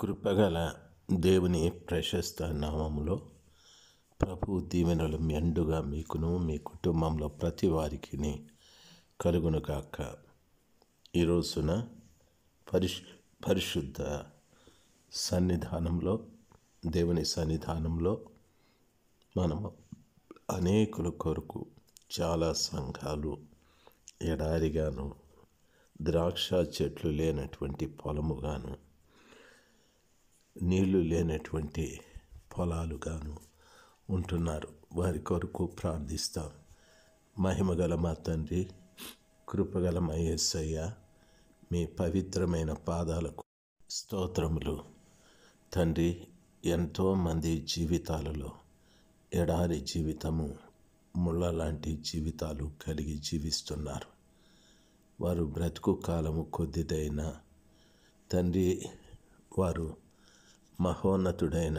కృపగల దేవుని ప్రశస్త నామములో ప్రభు దీవెనలు మెండుగా మీకును మీ కుటుంబంలో ప్రతి వారికి కలుగును కాక ఈరోజున పరిశు పరిశుద్ధ సన్నిధానంలో దేవుని సన్నిధానంలో మనము అనేకుల కొరకు చాలా సంఘాలు ఎడారిగాను ద్రాక్ష చెట్లు లేనటువంటి పొలముగాను నీళ్లు లేనటువంటి పొలాలుగాను ఉంటున్నారు వారి కొరకు ప్రార్థిస్తాం మహిమగల మా తండ్రి కృపగల మహేశయ్య మీ పవిత్రమైన పాదాలకు స్తోత్రములు తండ్రి ఎంతోమంది జీవితాలలో ఎడారి జీవితము ముళ్ళ లాంటి జీవితాలు కలిగి జీవిస్తున్నారు వారు బ్రతుకు కాలము కొద్దిదైనా తండ్రి వారు మహోన్నతుడైన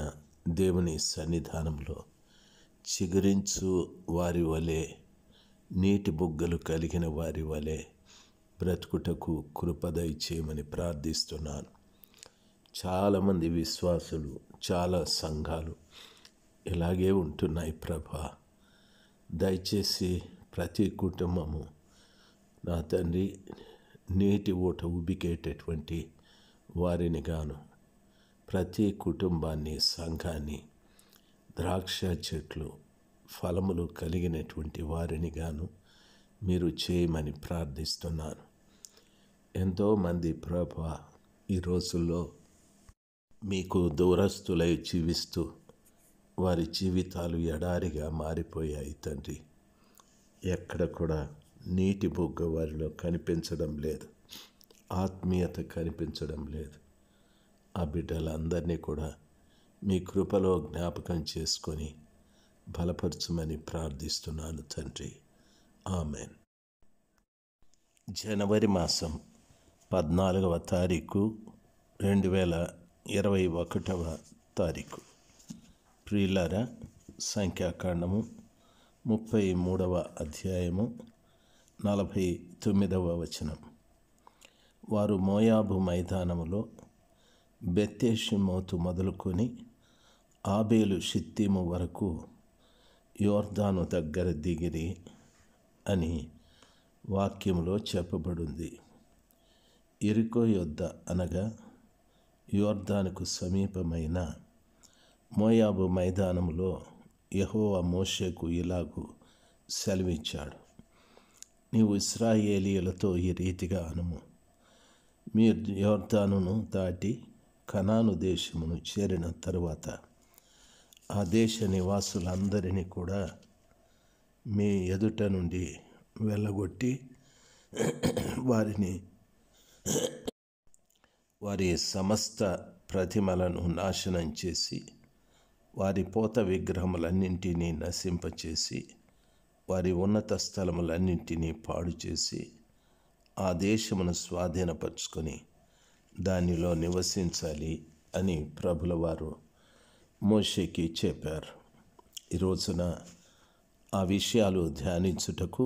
దేవుని సన్నిధానంలో చిగురించు వారి వలె నీటి బుగ్గలు కలిగిన వారి వలె బ్రతుకుటకు కృపదై చేయమని ప్రార్థిస్తున్నాను చాలామంది విశ్వాసులు చాలా సంఘాలు ఇలాగే ఉంటున్నాయి ప్రభా దయచేసి ప్రతి కుటుంబము నా తండ్రి నీటి ఊట ఉబికేటటువంటి వారిని గాను ప్రతి కుటుంబాన్ని సంఘాన్ని ద్రాక్ష చెట్లు ఫలములు కలిగినటువంటి వారిని గాను మీరు చేయమని ప్రార్థిస్తున్నాను ఎంతోమంది ప్రభ ఈ రోజుల్లో మీకు దూరస్తులై జీవిస్తూ వారి జీవితాలు ఎడారిగా మారిపోయాయి తండ్రి ఎక్కడ కూడా నీటి బొగ్గ వారిలో కనిపించడం లేదు ఆత్మీయత కనిపించడం లేదు ఆ బిడ్డలందరినీ కూడా మీ కృపలో జ్ఞాపకం చేసుకొని బలపరచమని ప్రార్థిస్తున్నాను తండ్రి ఆమెన్ జనవరి మాసం పద్నాలుగవ తారీఖు రెండు వేల ఇరవై ఒకటవ తారీఖు ప్రియులారా సంఖ్యాకాండము ముప్పై మూడవ అధ్యాయము నలభై తొమ్మిదవ వచనం వారు మోయాబు మైదానములో బెత్తేషిమోతు మొదలుకొని ఆబేలు షిత్తిము వరకు యోర్ధాను దగ్గర దిగిరి అని వాక్యంలో చెప్పబడింది ఇరుకో యొద్ద అనగా యోర్ధానుకు సమీపమైన మోయాబు మైదానంలో యహోవా మోషేకు ఇలాగు సెలవిచ్చాడు నీవు ఇస్రాయేలీలతో ఈ రీతిగా అనుము మీరు యోర్దానును దాటి కనాను దేశమును చేరిన తరువాత ఆ దేశ నివాసులందరినీ కూడా మీ ఎదుట నుండి వెళ్ళగొట్టి వారిని వారి సమస్త ప్రతిమలను నాశనం చేసి వారి పోత విగ్రహములన్నింటినీ నశింపచేసి వారి ఉన్నత స్థలములన్నింటినీ పాడు చేసి ఆ దేశమును స్వాధీనపరుచుకొని దానిలో నివసించాలి అని ప్రభులవారు మోషేకి చెప్పారు ఈరోజున ఆ విషయాలు ధ్యానించుటకు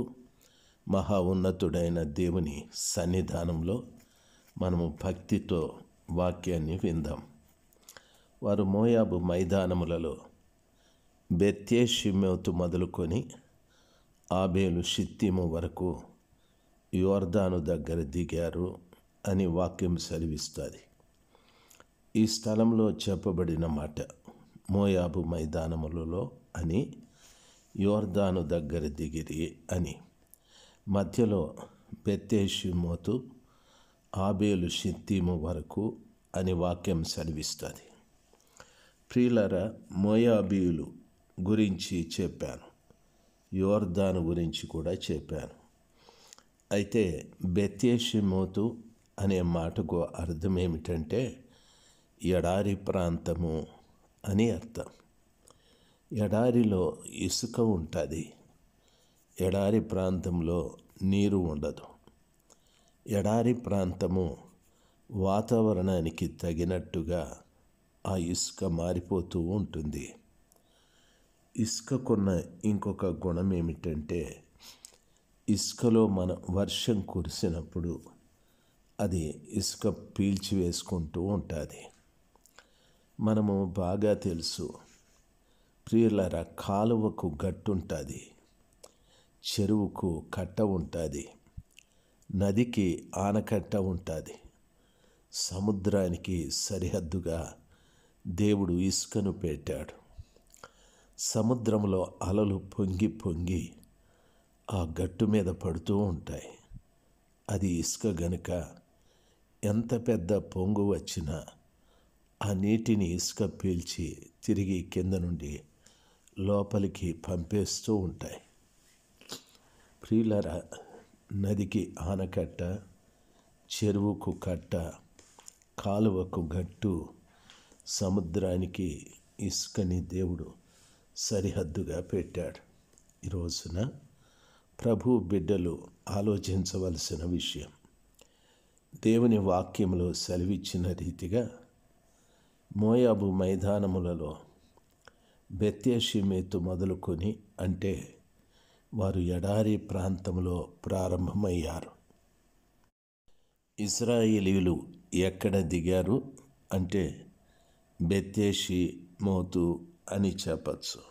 మహా ఉన్నతుడైన దేవుని సన్నిధానంలో మనము భక్తితో వాక్యాన్ని విందాం వారు మోయాబు మైదానములలో బెత్యేషిమేతు మొదలుకొని ఆబేలు షిత్తిము వరకు యోర్దాను దగ్గర దిగారు అని వాక్యం సెలవిస్తుంది ఈ స్థలంలో చెప్పబడిన మాట మోయాబు మైదానములలో అని యోర్దాను దగ్గర దిగిరి అని మధ్యలో మోతు ఆబేలు షిత్తీము వరకు అని వాక్యం సెలవిస్తుంది ప్రియులర మోయాబీయులు గురించి చెప్పాను యోర్దాను గురించి కూడా చెప్పాను అయితే బెత్యేషి మోతు అనే మాటకు అర్థం ఏమిటంటే ఎడారి ప్రాంతము అని అర్థం ఎడారిలో ఇసుక ఉంటుంది ఎడారి ప్రాంతంలో నీరు ఉండదు ఎడారి ప్రాంతము వాతావరణానికి తగినట్టుగా ఆ ఇసుక మారిపోతూ ఉంటుంది ఇసుకకున్న ఇంకొక గుణం ఏమిటంటే ఇసుకలో మన వర్షం కురిసినప్పుడు అది ఇసుక పీల్చి వేసుకుంటూ ఉంటుంది మనము బాగా తెలుసు ప్రియులర కాలువకు గట్టుంటుంది చెరువుకు కట్ట ఉంటుంది నదికి ఆనకట్ట ఉంటుంది సముద్రానికి సరిహద్దుగా దేవుడు ఇసుకను పెట్టాడు సముద్రంలో అలలు పొంగి పొంగి ఆ గట్టు మీద పడుతూ ఉంటాయి అది ఇసుక గనుక ఎంత పెద్ద పొంగు వచ్చినా ఆ నీటిని ఇసుక పీల్చి తిరిగి కింద నుండి లోపలికి పంపేస్తూ ఉంటాయి ప్రియులరా నదికి ఆనకట్ట చెరువుకు కట్ట కాలువకు గట్టు సముద్రానికి ఇసుకని దేవుడు సరిహద్దుగా పెట్టాడు ఈరోజున ప్రభు బిడ్డలు ఆలోచించవలసిన విషయం దేవుని వాక్యములో సెలవిచ్చిన రీతిగా మోయాబు మైదానములలో బెత్యషిమేతు మొదలుకొని అంటే వారు ఎడారి ప్రాంతంలో ప్రారంభమయ్యారు ఇస్రాయేలీలు ఎక్కడ దిగారు అంటే బెత్తేషి మోతు అని చెప్పచ్చు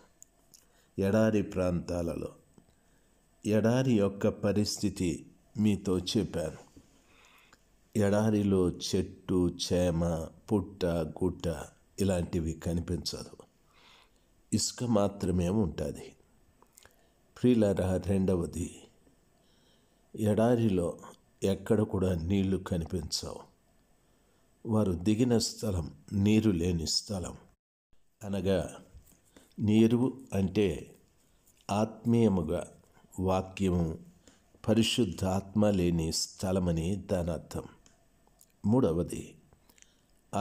ఎడారి ప్రాంతాలలో ఎడారి యొక్క పరిస్థితి మీతో చెప్పాను ఎడారిలో చెట్టు చేమ పుట్ట గుట్ట ఇలాంటివి కనిపించదు ఇసుక మాత్రమే ఉంటుంది ప్రియులరా రెండవది ఎడారిలో ఎక్కడ కూడా నీళ్లు కనిపించవు వారు దిగిన స్థలం నీరు లేని స్థలం అనగా నీరు అంటే ఆత్మీయముగా వాక్యము పరిశుద్ధాత్మ లేని స్థలమని దాని అర్థం మూడవది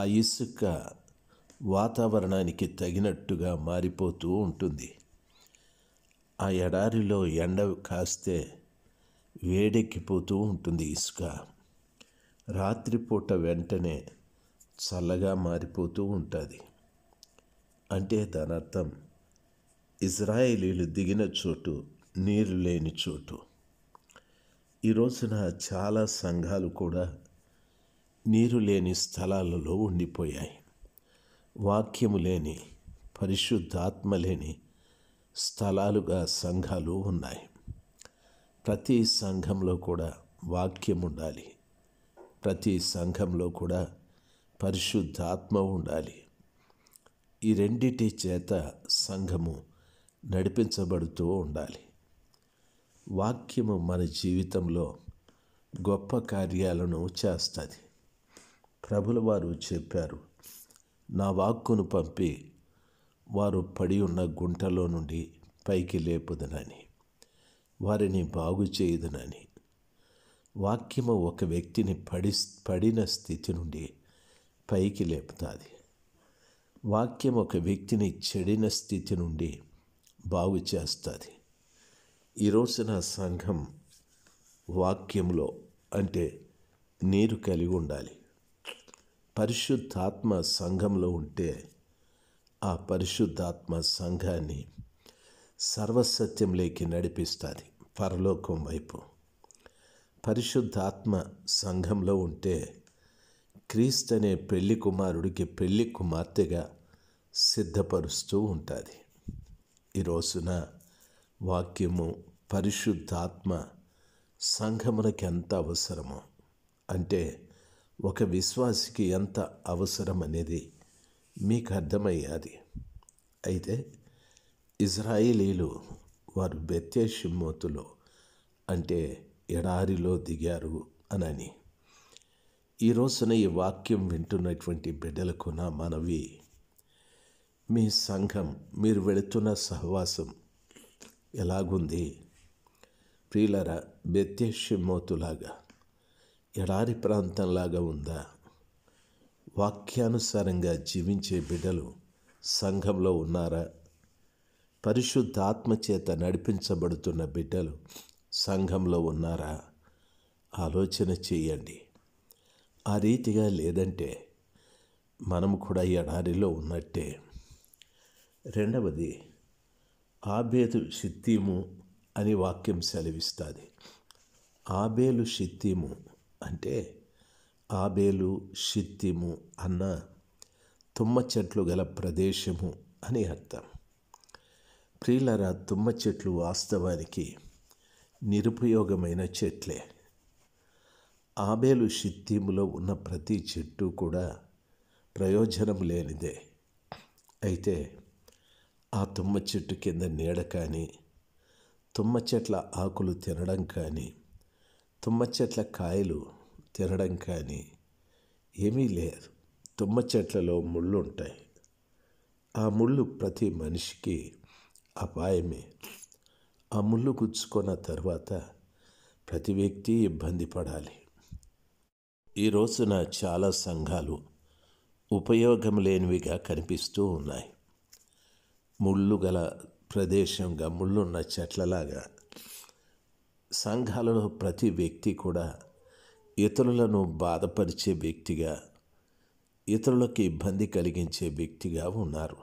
ఆ ఇసుక వాతావరణానికి తగినట్టుగా మారిపోతూ ఉంటుంది ఆ ఎడారిలో ఎండ కాస్తే వేడెక్కిపోతూ ఉంటుంది ఇసుక రాత్రిపూట వెంటనే చల్లగా మారిపోతూ ఉంటుంది అంటే దాని అర్థం ఇజ్రాయేలీలు దిగిన చోటు నీరు లేని చోటు ఈ రోజున చాలా సంఘాలు కూడా నీరు లేని స్థలాలలో ఉండిపోయాయి వాక్యము లేని పరిశుద్ధాత్మ లేని స్థలాలుగా సంఘాలు ఉన్నాయి ప్రతి సంఘంలో కూడా వాక్యం ఉండాలి ప్రతి సంఘంలో కూడా పరిశుద్ధాత్మ ఉండాలి ఈ రెండిటి చేత సంఘము నడిపించబడుతూ ఉండాలి వాక్యము మన జీవితంలో గొప్ప కార్యాలను చేస్తుంది ప్రభుల వారు చెప్పారు నా వాక్కును పంపి వారు పడి ఉన్న గుంటలో నుండి పైకి లేపుదనని వారిని బాగు చేయుదనని వాక్యము ఒక వ్యక్తిని పడి పడిన స్థితి నుండి పైకి లేపుతుంది వాక్యం ఒక వ్యక్తిని చెడిన స్థితి నుండి బాగు చేస్తుంది ఈరోజు నా సంఘం వాక్యంలో అంటే నీరు కలిగి ఉండాలి పరిశుద్ధాత్మ సంఘంలో ఉంటే ఆ పరిశుద్ధాత్మ సంఘాన్ని సర్వసత్యంలోకి నడిపిస్తుంది పరలోకం వైపు పరిశుద్ధాత్మ సంఘంలో ఉంటే క్రీస్తు అనే పెళ్లి కుమారుడికి పెళ్లి కుమార్తెగా సిద్ధపరుస్తూ ఉంటుంది ఈ రోజున వాక్యము పరిశుద్ధాత్మ సంఘమునకి ఎంత అవసరమో అంటే ఒక విశ్వాసికి ఎంత అవసరం అనేది మీకు అర్థమయ్యాది అయితే ఇజ్రాయిలీలు వారు బెత్యషిమ్మోతులో అంటే ఎడారిలో దిగారు అనని ఈ రోజున ఈ వాక్యం వింటున్నటువంటి బిడ్డలకు నా మనవి మీ సంఘం మీరు వెళుతున్న సహవాసం ఎలాగుంది ప్రియులరా బెత్యషిమ్మోతులాగా ఎడారి ప్రాంతంలాగా ఉందా వాక్యానుసారంగా జీవించే బిడ్డలు సంఘంలో ఉన్నారా పరిశుద్ధాత్మ చేత నడిపించబడుతున్న బిడ్డలు సంఘంలో ఉన్నారా ఆలోచన చేయండి ఆ రీతిగా లేదంటే మనం కూడా ఎడారిలో ఉన్నట్టే రెండవది ఆబేదు షిత్తీము అని వాక్యం సెలవిస్తుంది ఆబేలు షిత్తీము అంటే ఆబేలు షిత్తిము అన్న తుమ్మ చెట్లు గల ప్రదేశము అని అర్థం ప్రియులరా తుమ్మ చెట్లు వాస్తవానికి నిరుపయోగమైన చెట్లే ఆబేలు షిత్తిములో ఉన్న ప్రతి చెట్టు కూడా ప్రయోజనం లేనిదే అయితే ఆ తుమ్మ చెట్టు కింద నీడ కానీ తుమ్మ చెట్ల ఆకులు తినడం కానీ తుమ్మ చెట్ల కాయలు తినడం కానీ ఏమీ లేదు తుమ్మ చెట్లలో ముళ్ళు ఉంటాయి ఆ ముళ్ళు ప్రతి మనిషికి అపాయమే ఆ ముళ్ళు గుచ్చుకున్న తర్వాత ప్రతి వ్యక్తి ఇబ్బంది పడాలి ఈ రోజున చాలా సంఘాలు ఉపయోగం లేనివిగా కనిపిస్తూ ఉన్నాయి ముళ్ళు గల ప్రదేశంగా ముళ్ళున్న చెట్లలాగా సంఘాలలో ప్రతి వ్యక్తి కూడా ఇతరులను బాధపరిచే వ్యక్తిగా ఇతరులకు ఇబ్బంది కలిగించే వ్యక్తిగా ఉన్నారు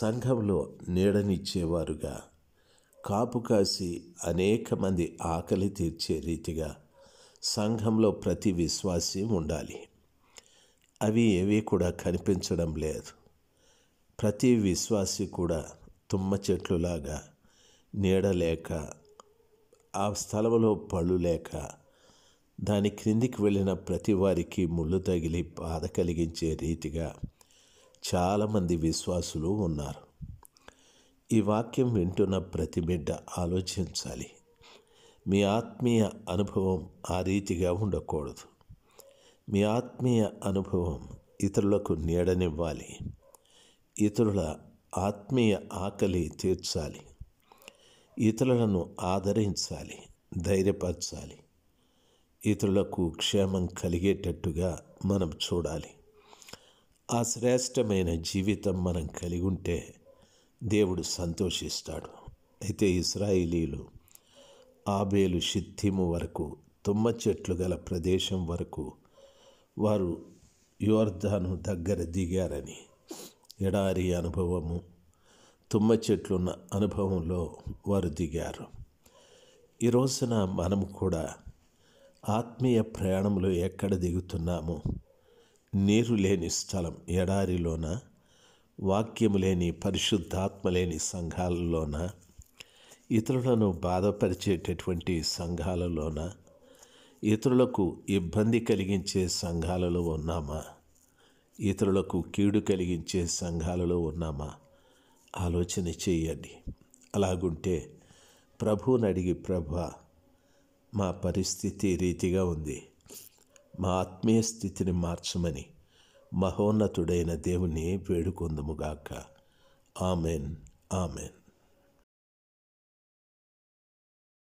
సంఘంలో నీడనిచ్చేవారుగా కాపు కాసి అనేక మంది ఆకలి తీర్చే రీతిగా సంఘంలో ప్రతి విశ్వాసి ఉండాలి అవి ఏవి కూడా కనిపించడం లేదు ప్రతి విశ్వాసి కూడా తుమ్మ చెట్లులాగా నీడలేక ఆ స్థలంలో పళ్ళు లేక దాని క్రిందికి వెళ్ళిన ప్రతి వారికి ముళ్ళు తగిలి బాధ కలిగించే రీతిగా చాలామంది విశ్వాసులు ఉన్నారు ఈ వాక్యం వింటున్న ప్రతి బిడ్డ ఆలోచించాలి మీ ఆత్మీయ అనుభవం ఆ రీతిగా ఉండకూడదు మీ ఆత్మీయ అనుభవం ఇతరులకు నీడనివ్వాలి ఇతరుల ఆత్మీయ ఆకలి తీర్చాలి ఇతరులను ఆదరించాలి ధైర్యపరచాలి ఇతరులకు క్షేమం కలిగేటట్టుగా మనం చూడాలి ఆ శ్రేష్టమైన జీవితం మనం కలిగి ఉంటే దేవుడు సంతోషిస్తాడు అయితే ఇస్రాయిలీలు ఆబేలు షిత్తిము వరకు తుమ్మ చెట్లు గల ప్రదేశం వరకు వారు యువర్ధను దగ్గర దిగారని ఎడారి అనుభవము తుమ్మ చెట్లున్న అనుభవంలో వారు దిగారు ఈ రోజున మనము కూడా ఆత్మీయ ప్రయాణంలో ఎక్కడ దిగుతున్నాము నీరు లేని స్థలం ఎడారిలోన వాక్యము లేని పరిశుద్ధాత్మ లేని సంఘాలలోన ఇతరులను బాధపరిచేటటువంటి సంఘాలలోన ఇతరులకు ఇబ్బంది కలిగించే సంఘాలలో ఉన్నామా ఇతరులకు కీడు కలిగించే సంఘాలలో ఉన్నామా ఆలోచన చేయండి అలాగుంటే ప్రభువుని అడిగి ప్రభ మా పరిస్థితి రీతిగా ఉంది మా ఆత్మీయ స్థితిని మార్చమని మహోన్నతుడైన దేవుని వేడుకొందుముగాక ఆమెన్ ఆమెన్